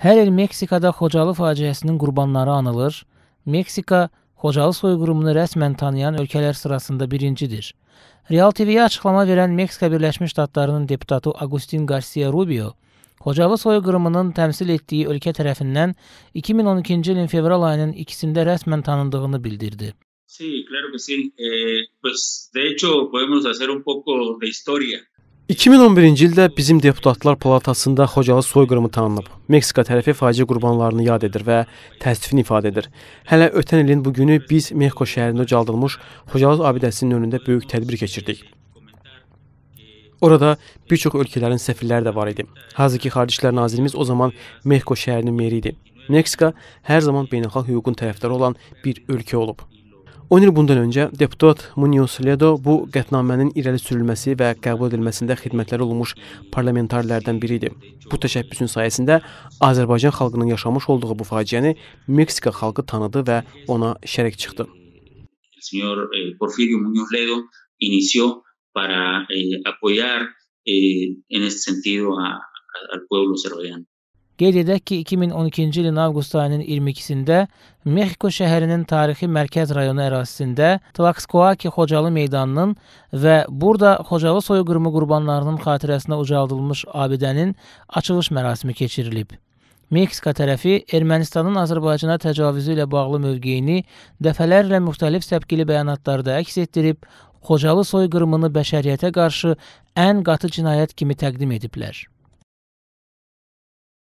Hər il Meksikada Xocalı faciəsinin qurbanları anılır. Meksika Xocalı soyqırımını rəsmən tanıyan ölkələr sırasında birincidir. Real TV-yə açıqlama verən Meksika Birləşmiş Ştatlarının deputatı Agustin Garcia Rubio Xocalı soyqırımının təmsil etdiyi ölkə tərəfindən 2012-ci ilin fevral ayının 2-sində rəsmən tanındığını bildirdi. Sí, claro que sí. Eh, pues de hecho podemos hacer un poco de historia. 2011-ci ildə bizim deputatlar palatasında Xocalı soyqırımı tanınıb. Meksika tərəfi faciə qurbanlarını yad edir və təəssüfünü ifadə edir. Hələ ötən ilin bu günü biz Mexiko şəhərində ucaldılmış Xocalı abidəsinin önündə böyük tədbir keçirdik. Orada bir çox ölkələrin səfirləri də var idi. Hazır ki, Xarici İşlər Nazirimiz o zaman Mexiko şəhərinin meri idi. Meksika hər zaman beynəlxalq hüququn tərəfdarı olan bir ölkə olub. 10 il bundan öncə deputat Munoz Ledo bu qətnamənin irəli sürülməsi və qəbul edilməsində xidmətləri olmuş parlamentarlərdən biri idi. Bu təşəbbüsün sayəsində Azərbaycan xalqının yaşamış olduğu bu faciəni Meksika xalqı tanıdı və ona şərik çıxdı. Senyor eh, Porfirio Munoz Ledo inició para eh, apoyar eh, en este sentido al pueblo azerbaiyano. Qeyd edək ki, 2012-ci ilin avqust ayının 22-sində Mexiko şəhərinin tarixi mərkəz rayonu ərazisində Tlaxcoaki Xocalı meydanının və burada Xocalı soyqırımı qurbanlarının xatirəsinə ucaldılmış abidənin açılış mərasimi keçirilib. Meksika tərəfi Ermənistanın Azərbaycana təcavüzü ilə bağlı mövqeyini dəfələrlə müxtəlif səbqili bəyanatlarda əks etdirib, Xocalı soyqırımını bəşəriyyətə qarşı ən qatı cinayət kimi təqdim ediblər.